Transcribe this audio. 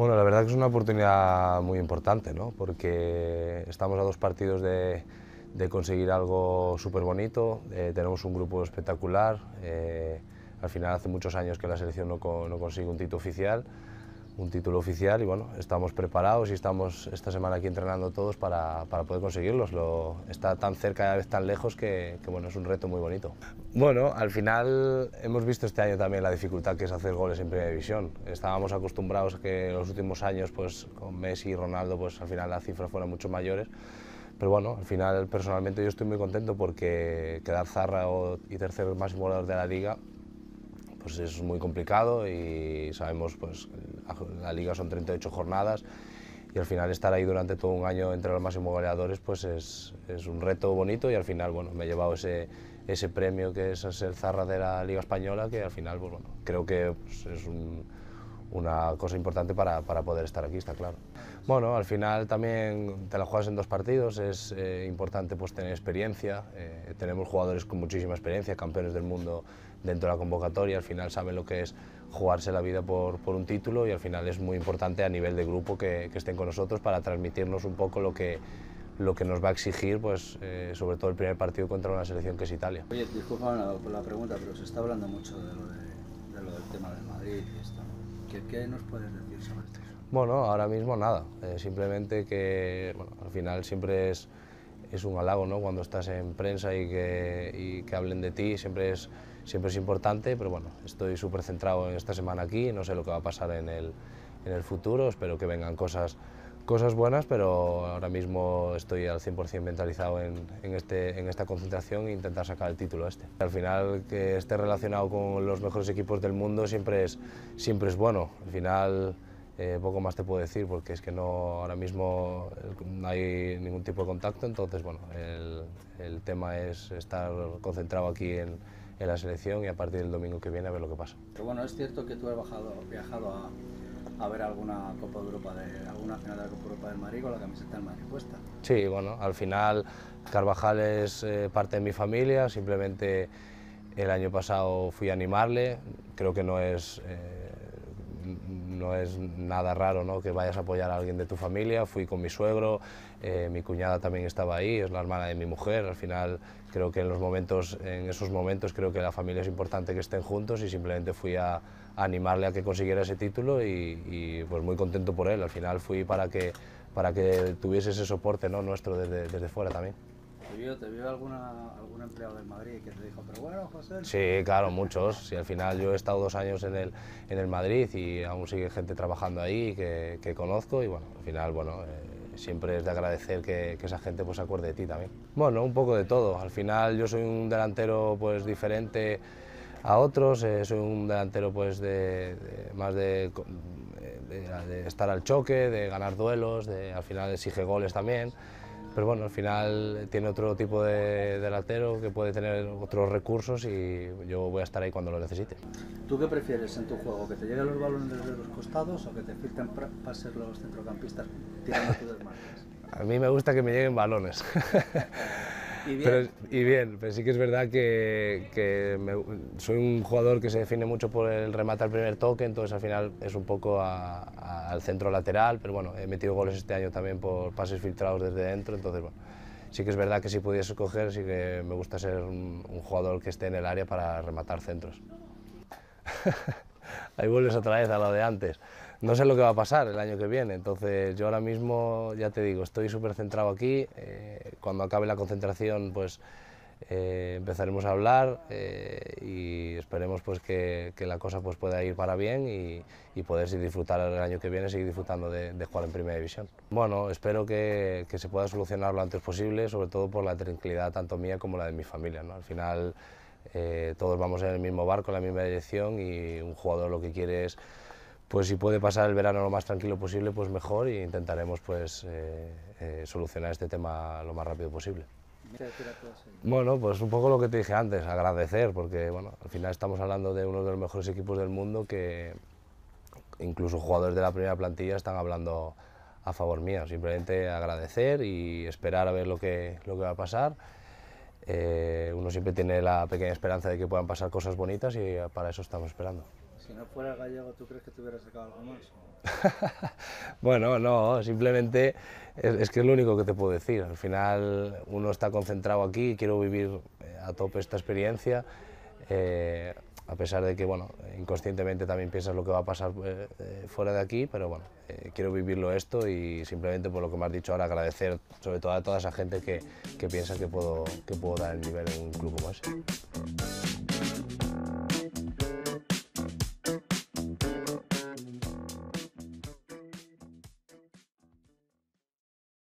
Bueno, la verdad que es una oportunidad muy importante, ¿no? porque estamos a dos partidos de, conseguir algo súper bonito, eh, tenemos un grupo espectacular, eh, al final hace muchos años que la selección no consigue un título oficial, un título oficial y bueno, estamos preparados y estamos esta semana aquí entrenando todos para, para poder conseguirlos. Lo, está tan cerca y a la vez tan lejos que, bueno, es un reto muy bonito. Bueno, al final hemos visto este año también la dificultad que es hacer goles en Primera División. Estábamos acostumbrados a que en los últimos años pues con Messi y Ronaldo pues al final las cifras fueran mucho mayores. Pero bueno, al final personalmente yo estoy muy contento porque quedar Zarra y tercer máximo goleador de la liga pues es muy complicado y sabemos pues la liga son 38 jornadas y al final estar ahí durante todo un año entre los máximos goleadores pues es, es un reto bonito y al final bueno, me he llevado ese, ese premio que es ser zarra de la Liga Española que al final pues, bueno, creo que pues, es un una cosa importante para, para, poder estar aquí, está claro. Bueno, al final también te la juegas en dos partidos, es eh, importante pues tener experiencia, eh, tenemos jugadores con muchísima experiencia, campeones del mundo dentro de la convocatoria, al final saben lo que es jugarse la vida por, por un título y al final es muy importante a nivel de grupo que, estén con nosotros para transmitirnos un poco lo que, lo que nos va a exigir, pues, eh, sobre todo el primer partido contra una selección que es Italia. Oye, disculpa por la pregunta, pero se está hablando mucho de lo, del tema del Madrid ¿Qué, nos puedes decir sobre Bueno, ahora mismo nada, eh, simplemente que al final siempre es, es un halago ¿no? cuando estás en prensa y que, que, hablen de ti, siempre es, siempre es importante, pero bueno, estoy súper centrado en esta semana aquí, no sé lo que va a pasar en el, en el futuro, espero que vengan cosas cosas buenas, pero ahora mismo estoy al 100% mentalizado en, en, este, en esta concentración e intentar sacar el título este. Al final, que esté relacionado con los mejores equipos del mundo siempre es, siempre es bueno. Al final, eh, poco más te puedo decir porque es que no, ahora mismo no hay ningún tipo de contacto, entonces bueno, el, el tema es estar concentrado aquí en, en, la selección y a partir del domingo que viene a ver lo que pasa. Pero bueno, es cierto que tú has bajado, viajado a a ver alguna Copa de Europa, de, alguna final de la Copa de Europa del Madrid con la camiseta del Madrid puesta. Sí, bueno, al final Carvajal es eh, parte de mi familia, simplemente el año pasado fui a animarle, creo que no es... Eh, no es nada raro ¿no? que vayas a apoyar a alguien de tu familia. Fui con mi suegro, eh, mi cuñada también estaba ahí, es la hermana de mi mujer. Al final creo que en, los momentos, en esos momentos creo que la familia es importante que estén juntos y simplemente fui a, animarle a que consiguiera ese título y, pues muy contento por él. Al final fui para que, para que tuviese ese soporte ¿no? nuestro desde, desde fuera también. Te vio, alguna, algún empleado del Madrid que te dijo, pero bueno, José. Sí, claro, muchos. Y al final yo he estado dos años en el, en el Madrid y aún sigue gente trabajando ahí que, conozco. Y bueno, al final, bueno, eh, siempre es de agradecer que, esa gente pues acuerde de ti también. Bueno, un poco de todo. Al final yo soy un delantero pues diferente a otros, eh, soy un delantero pues de, más de, de, estar al choque, de ganar duelos, de, al final exige goles también. Pero bueno, al final tiene otro tipo de delantero que puede tener otros recursos y yo voy a estar ahí cuando lo necesite. ¿Tú qué prefieres en tu juego? ¿Que te lleguen los balones desde los costados o que te filtren ser los centrocampistas tirando a mí me gusta que me lleguen balones. Y bien. Pero, sí que es verdad que, soy un jugador que se define mucho por el remate al primer toque, entonces al final es un poco al centro lateral, pero bueno, he metido goles este año también por pases filtrados desde dentro, entonces bueno, sí que es verdad que si pudiese escoger, sí que me gusta ser un, un jugador que esté en el área para rematar centros. Ahí vuelves otra vez a lo de antes no sé lo que va a pasar el año que viene. Entonces yo ahora mismo, ya te digo, estoy súper centrado aquí. Eh, cuando acabe la concentración, pues eh, empezaremos a hablar eh, y esperemos pues que, la cosa pues pueda ir para bien y, poder disfrutar el año que viene, seguir disfrutando de, jugar en Primera División. Bueno, espero que, se pueda solucionar lo antes posible, sobre todo por la tranquilidad tanto mía como la de mi familia. Al final todos vamos en el mismo barco, en la misma dirección y un jugador lo que quiere es pues si puede pasar el verano lo más tranquilo posible, pues mejor e intentaremos pues, eh, eh, solucionar este tema lo más rápido posible. Bueno, pues un poco lo que te dije antes, agradecer, porque bueno, al final estamos hablando de uno de los mejores equipos del mundo que incluso jugadores de la primera plantilla están hablando a favor mío. Simplemente agradecer y esperar a ver lo que, lo que va a pasar. Eh, uno siempre tiene la pequeña esperanza de que puedan pasar cosas bonitas y para eso estamos esperando. Si no fuera gallego, ¿tú crees que te hubieras sacado algo más? bueno, no, simplemente es, que es lo único que te puedo decir. Al final uno está concentrado aquí, y quiero vivir eh, a tope esta experiencia, eh, a pesar de que, bueno, inconscientemente también piensas lo que va a pasar eh, fuera de aquí, pero bueno, quiero vivirlo esto y simplemente por lo que me has dicho ahora agradecer sobre todo a toda esa gente que, piensa que puedo, que puedo dar el nivel en un club como ese.